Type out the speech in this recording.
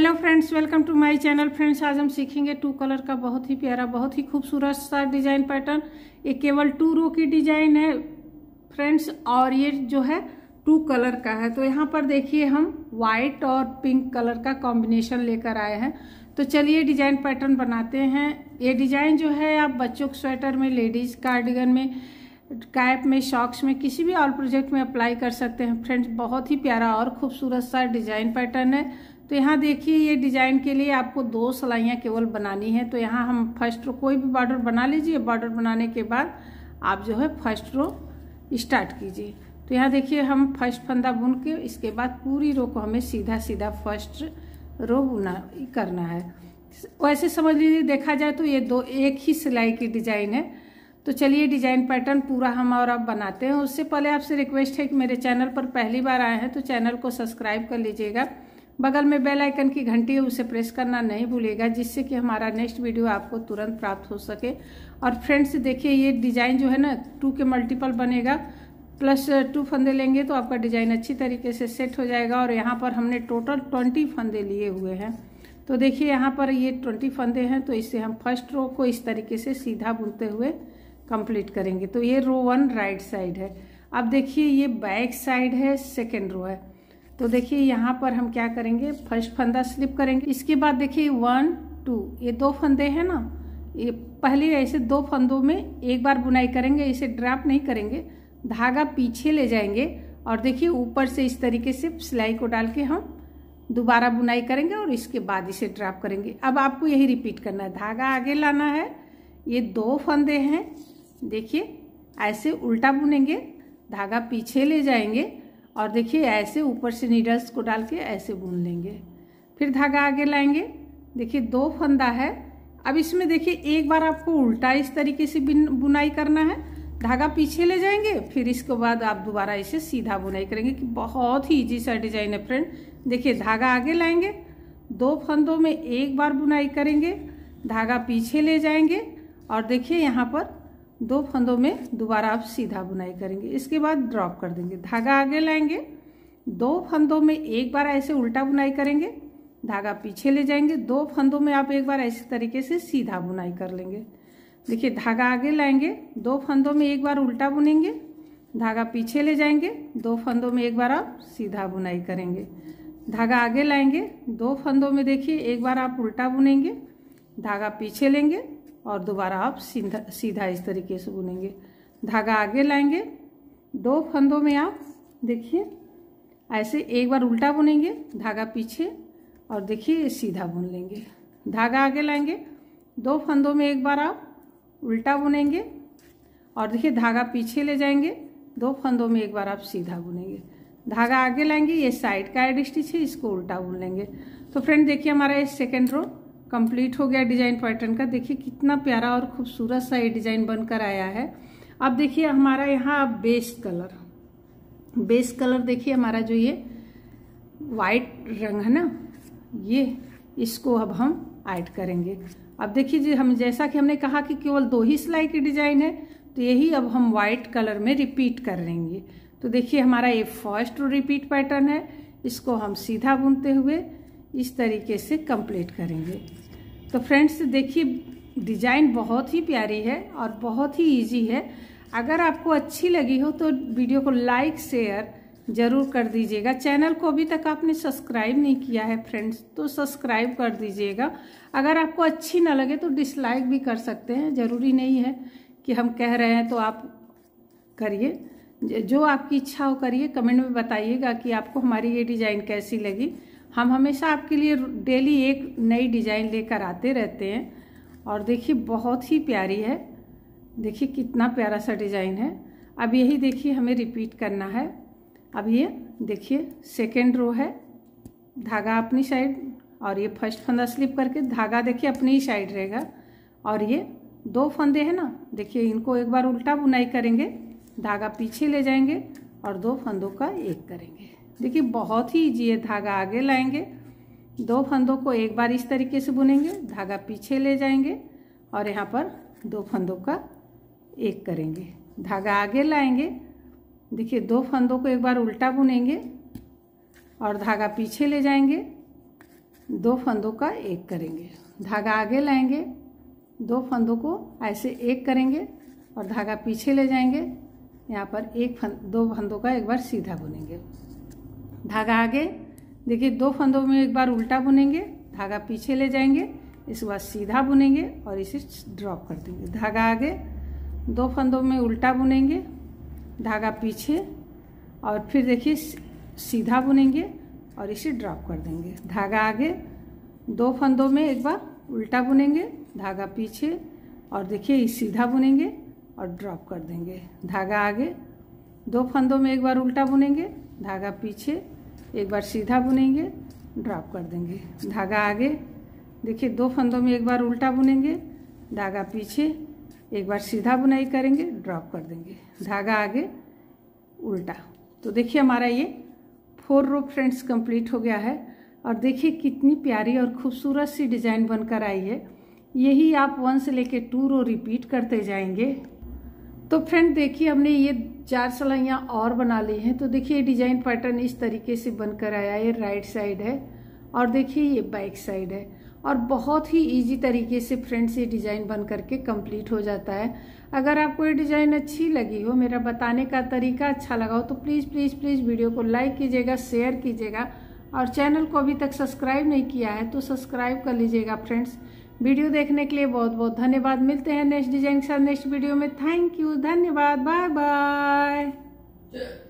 hello friends welcome to my channel friends आज हम सीखेंगे टू कलर का बहुत ही प्यारा बहुत ही खूबसूरत सा डिजाइन पैटर्न ये केवल टू रो की डिजाइन है फ्रेंड्स और ये जो है टू कलर का है तो यहाँ पर देखिए हम वाइट और पिंक कलर का कॉम्बिनेशन लेकर आए हैं तो चलिए डिजाइन पैटर्न बनाते हैं ये डिजाइन जो है आप बच्चों के स्वेटर में लेडीज कार्डिगन में कैप में शॉक्स में किसी भी और प्रोजेक्ट में अप्लाई कर सकते हैं फ्रेंड्स बहुत ही प्यारा और खूबसूरत सा डिजाइन पैटर्न है तो यहाँ देखिए ये डिजाइन के लिए आपको दो सिलाइयाँ केवल बनानी है तो यहाँ हम फर्स्ट रो कोई भी बॉर्डर बना लीजिए बॉर्डर बनाने के बाद आप जो है फर्स्ट रो स्टार्ट कीजिए तो यहाँ देखिए हम फर्स्ट फंदा बुन के इसके बाद पूरी रो को हमें सीधा सीधा फर्स्ट रो बुना करना है वैसे तो समझ लीजिए देखा जाए तो ये दो एक ही सिलाई की डिजाइन है तो चलिए डिजाइन पैटर्न पूरा हम और आप बनाते हैं उससे पहले आपसे रिक्वेस्ट है कि मेरे चैनल पर पहली बार आए हैं तो चैनल को सब्सक्राइब कर लीजिएगा बगल में बेल आइकन की घंटी है उसे प्रेस करना नहीं भूलेगा जिससे कि हमारा नेक्स्ट वीडियो आपको तुरंत प्राप्त हो सके और फ्रेंड्स देखिए ये डिजाइन जो है ना टू के मल्टीपल बनेगा प्लस टू uh, फंदे लेंगे तो आपका डिजाइन अच्छी तरीके से सेट हो जाएगा और यहाँ पर हमने टोटल ट्वेंटी फंदे लिए हुए हैं तो देखिए यहाँ पर ये ट्वेंटी फंदे हैं तो इससे हम फर्स्ट रो को इस तरीके से सीधा बुनते हुए कंप्लीट करेंगे तो ये रो वन राइट साइड है अब देखिए ये बैक साइड है सेकेंड रो है तो देखिए यहाँ पर हम क्या करेंगे फर्स्ट फंदा स्लिप करेंगे इसके बाद देखिए वन टू ये दो फंदे हैं ना ये पहले ऐसे दो फंदों में एक बार बुनाई करेंगे इसे ड्राप नहीं करेंगे धागा पीछे ले जाएंगे और देखिए ऊपर से इस तरीके से सिलाई को डाल के हम दोबारा बुनाई करेंगे और इसके बाद इसे ड्राप करेंगे अब आपको यही रिपीट करना है धागा आगे लाना है ये दो फंदे हैं देखिए ऐसे उल्टा बुनेंगे धागा पीछे ले जाएंगे और देखिए ऐसे ऊपर से नीडल्स को डाल के ऐसे बुन लेंगे फिर धागा आगे लाएंगे देखिए दो फंदा है अब इसमें देखिए एक बार आपको उल्टा इस तरीके से बुनाई करना है धागा पीछे ले जाएंगे फिर इसके बाद आप दोबारा इसे सीधा बुनाई करेंगे कि बहुत ही ईजी सा डिजाइन है फ्रेंड देखिए धागा आगे लाएंगे दो फंदों में एक बार बुनाई करेंगे धागा पीछे ले जाएंगे और देखिए यहाँ पर दो फंदों में दोबारा आप सीधा बुनाई करेंगे इसके बाद ड्रॉप कर देंगे धागा आगे लाएंगे दो फंदों में एक बार ऐसे उल्टा बुनाई करेंगे धागा पीछे ले जाएंगे दो फंदों में आप एक बार ऐसे तरीके से सीधा बुनाई कर लेंगे देखिए धागा आगे लाएंगे दो फंदों में एक बार उल्टा बुनेंगे धागा पीछे ले जाएंगे दो फंदों में एक बार आप सीधा बुनाई करेंगे धागा आगे लाएंगे दो फंदों में देखिए एक बार आप उल्टा बुनेंगे धागा पीछे लेंगे और दोबारा आप सीधा सीधा इस तरीके से बुनेंगे धागा आगे लाएंगे दो फंदों में आप देखिए ऐसे एक बार उल्टा बुनेंगे धागा पीछे और देखिए सीधा बुन लेंगे धागा आगे लाएंगे दो फंदों में एक बार आप उल्टा बुनेंगे और देखिए धागा पीछे ले जाएंगे दो फंदों में एक बार आप सीधा बुनेंगे धागा आगे लाएंगे ये साइड का एड स्टिच है इसको उल्टा बुन लेंगे तो फ्रेंड देखिए हमारा ये सेकेंड रो कंप्लीट हो गया डिजाइन पैटर्न का देखिए कितना प्यारा और खूबसूरत सा ये डिजाइन बनकर आया है अब देखिए हमारा यहाँ बेस कलर बेस कलर देखिए हमारा जो ये वाइट रंग है ना ये इसको अब हम ऐड करेंगे अब देखिए जी हम जैसा कि हमने कहा कि केवल दो ही सिलाई की डिजाइन है तो यही अब हम वाइट कलर में रिपीट कर लेंगे तो देखिए हमारा ये फर्स्ट रिपीट पैटर्न है इसको हम सीधा बुनते हुए इस तरीके से कंप्लीट करेंगे तो फ्रेंड्स देखिए डिजाइन बहुत ही प्यारी है और बहुत ही इजी है अगर आपको अच्छी लगी हो तो वीडियो को लाइक शेयर ज़रूर कर दीजिएगा चैनल को अभी तक आपने सब्सक्राइब नहीं किया है फ्रेंड्स तो सब्सक्राइब कर दीजिएगा अगर आपको अच्छी ना लगे तो डिसलाइक भी कर सकते हैं ज़रूरी नहीं है कि हम कह रहे हैं तो आप करिए जो आपकी इच्छा हो करिए कमेंट में बताइएगा कि आपको हमारी ये डिज़ाइन कैसी लगी हम हमेशा आपके लिए डेली एक नई डिज़ाइन लेकर आते रहते हैं और देखिए बहुत ही प्यारी है देखिए कितना प्यारा सा डिज़ाइन है अब यही देखिए हमें रिपीट करना है अब ये देखिए सेकेंड रो है धागा अपनी साइड और ये फर्स्ट फंदा स्लिप करके धागा देखिए अपनी ही साइड रहेगा और ये दो फंदे हैं ना देखिए इनको एक बार उल्टा बुनाई करेंगे धागा पीछे ले जाएंगे और दो फंदों का एक करेंगे देखिए बहुत ही ईजी है धागा आगे लाएंगे दो फंदों को एक बार इस तरीके से बुनेंगे धागा पीछे ले जाएंगे और यहाँ पर दो फंदों का एक करेंगे धागा आगे लाएंगे देखिए दो फंदों को एक बार उल्टा बुनेंगे और धागा पीछे ले जाएंगे दो फंदों का एक करेंगे धागा आगे लाएंगे दो फंदों को ऐसे एक करेंगे और धागा पीछे ले जाएंगे यहाँ पर एक फंद दो फंदों का एक बार सीधा बुनेंगे धागा आगे देखिए दो फंदों में एक बार उल्टा बुनेंगे धागा पीछे ले जाएंगे इसके बाद सीधा बुनेंगे और इसे ड्रॉप कर देंगे धागा आगे दो फंदों में उल्टा बुनेंगे धागा पीछे और फिर देखिए सीधा बुनेंगे और इसे ड्रॉप कर देंगे धागा आगे दो फंदों में एक बार उल्टा बुनेंगे धागा पीछे और देखिए सीधा बुनेंगे और ड्रॉप कर देंगे धागा आगे दो फंदों में एक बार उल्टा बुनेंगे धागा पीछे एक बार सीधा बुनेंगे ड्रॉप कर देंगे धागा आगे देखिए दो फंदों में एक बार उल्टा बुनेंगे धागा पीछे एक बार सीधा बुनाई करेंगे ड्रॉप कर देंगे धागा आगे उल्टा तो देखिए हमारा ये फोर रो फ्रेंड्स कंप्लीट हो गया है और देखिए कितनी प्यारी और खूबसूरत सी डिज़ाइन बनकर आई है यही आप वन से लेके टू रो रिपीट करते जाएंगे तो फ्रेंड देखिए हमने ये चार सलाइयाँ और बना ली हैं तो देखिए ये डिजाइन पैटर्न इस तरीके से बनकर आया ये राइट साइड है और देखिए ये बैक साइड है और बहुत ही इजी तरीके से फ्रेंड्स ये डिज़ाइन बन करके कंप्लीट हो जाता है अगर आपको ये डिज़ाइन अच्छी लगी हो मेरा बताने का तरीका अच्छा लगा हो तो प्लीज़ प्लीज़ प्लीज़ वीडियो को लाइक कीजिएगा शेयर कीजिएगा और चैनल को अभी तक सब्सक्राइब नहीं किया है तो सब्सक्राइब कर लीजिएगा फ्रेंड्स वीडियो देखने के लिए बहुत बहुत धन्यवाद मिलते हैं नेक्स्ट डिजाइन के साथ नेक्स्ट वीडियो में थैंक यू धन्यवाद बाय बाय